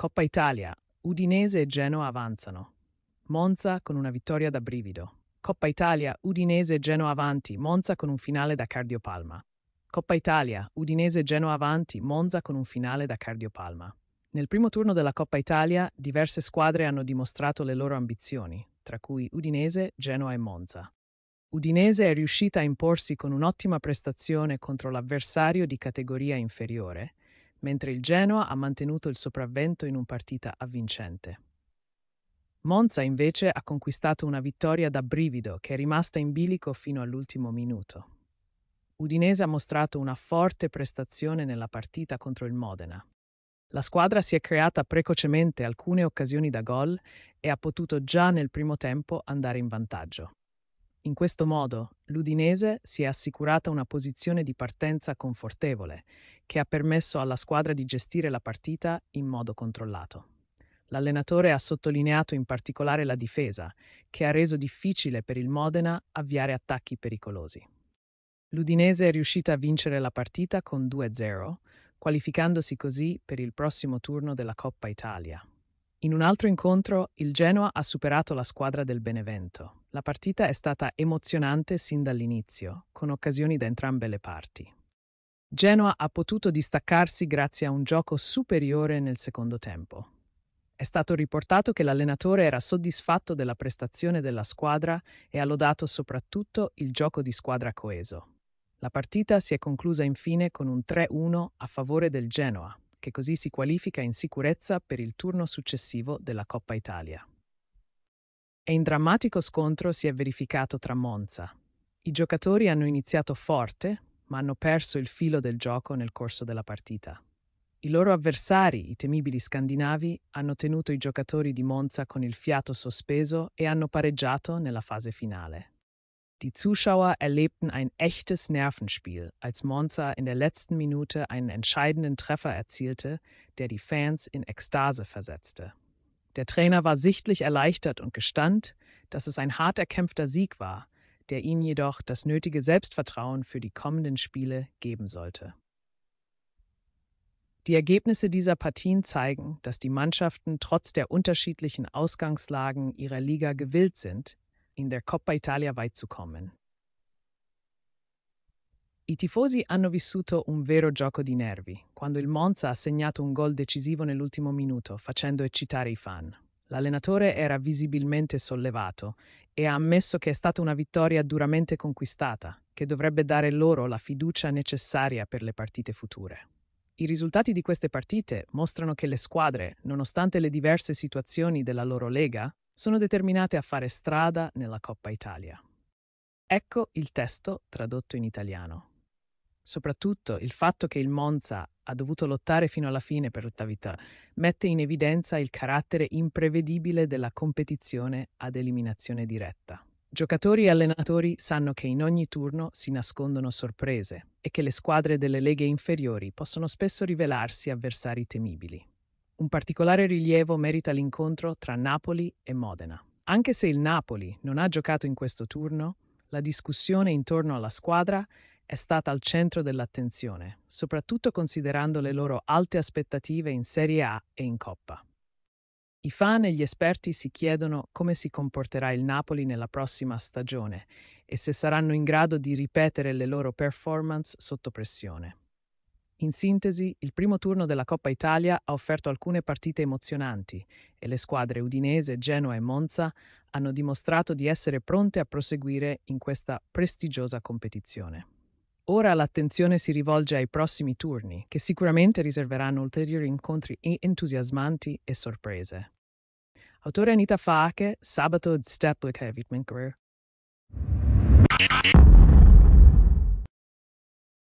Coppa Italia. Udinese e Genoa avanzano. Monza con una vittoria da brivido. Coppa Italia, Udinese e Genoa avanti, Monza con un finale da cardiopalma. Coppa Italia, Udinese e Genoa avanti, Monza con un finale da cardiopalma. Nel primo turno della Coppa Italia diverse squadre hanno dimostrato le loro ambizioni, tra cui Udinese, Genoa e Monza. Udinese è riuscita a imporsi con un'ottima prestazione contro l'avversario di categoria inferiore mentre il Genoa ha mantenuto il sopravvento in un partita avvincente. Monza invece ha conquistato una vittoria da brivido che è rimasta in bilico fino all'ultimo minuto. Udinese ha mostrato una forte prestazione nella partita contro il Modena. La squadra si è creata precocemente alcune occasioni da gol e ha potuto già nel primo tempo andare in vantaggio. In questo modo l'Udinese si è assicurata una posizione di partenza confortevole, che ha permesso alla squadra di gestire la partita in modo controllato. L'allenatore ha sottolineato in particolare la difesa, che ha reso difficile per il Modena avviare attacchi pericolosi. L'Udinese è riuscita a vincere la partita con 2-0, qualificandosi così per il prossimo turno della Coppa Italia. In un altro incontro il Genoa ha superato la squadra del Benevento. La partita è stata emozionante sin dall'inizio, con occasioni da entrambe le parti. Genoa ha potuto distaccarsi grazie a un gioco superiore nel secondo tempo. È stato riportato che l'allenatore era soddisfatto della prestazione della squadra e ha lodato soprattutto il gioco di squadra coeso. La partita si è conclusa infine con un 3-1 a favore del Genoa, che così si qualifica in sicurezza per il turno successivo della Coppa Italia. E in drammatico scontro si è verificato tra Monza. I giocatori hanno iniziato forte, ma hanno perso il filo del gioco nel corso della partita. I loro avversari, i temibili scandinavi, hanno tenuto i giocatori di Monza con il fiato sospeso e hanno pareggiato nella fase finale. Die Zuschauer erlebten ein echtes Nervenspiel, als Monza in der letzten Minute einen entscheidenden Treffer erzielte, der die Fans in Ekstase versetzte. Der Trainer war sichtlich erleichtert und gestand, dass es ein hart erkämpfter Sieg war, der ihnen jedoch das nötige Selbstvertrauen für die kommenden Spiele geben sollte. Die Ergebnisse dieser Partien zeigen, dass die Mannschaften trotz der unterschiedlichen Ausgangslagen ihrer Liga gewillt sind, in der Coppa Italia weit zu kommen. I tifosi hanno vissuto un vero gioco di nervi quando il Monza ha segnato un gol decisivo nell'ultimo minuto, facendo eccitare i fan. L'allenatore era visibilmente sollevato e ha ammesso che è stata una vittoria duramente conquistata, che dovrebbe dare loro la fiducia necessaria per le partite future. I risultati di queste partite mostrano che le squadre, nonostante le diverse situazioni della loro lega, sono determinate a fare strada nella Coppa Italia. Ecco il testo tradotto in italiano. Soprattutto il fatto che il Monza ha dovuto lottare fino alla fine per l'ottavità mette in evidenza il carattere imprevedibile della competizione ad eliminazione diretta. Giocatori e allenatori sanno che in ogni turno si nascondono sorprese e che le squadre delle leghe inferiori possono spesso rivelarsi avversari temibili. Un particolare rilievo merita l'incontro tra Napoli e Modena. Anche se il Napoli non ha giocato in questo turno, la discussione intorno alla squadra è stata al centro dell'attenzione, soprattutto considerando le loro alte aspettative in Serie A e in Coppa. I fan e gli esperti si chiedono come si comporterà il Napoli nella prossima stagione e se saranno in grado di ripetere le loro performance sotto pressione. In sintesi, il primo turno della Coppa Italia ha offerto alcune partite emozionanti e le squadre Udinese, Genoa e Monza hanno dimostrato di essere pronte a proseguire in questa prestigiosa competizione. Ora l'attenzione si rivolge ai prossimi turni, che sicuramente riserveranno ulteriori incontri entusiasmanti e sorprese. Autore Anita Faache, sabato Step with Evitment Career.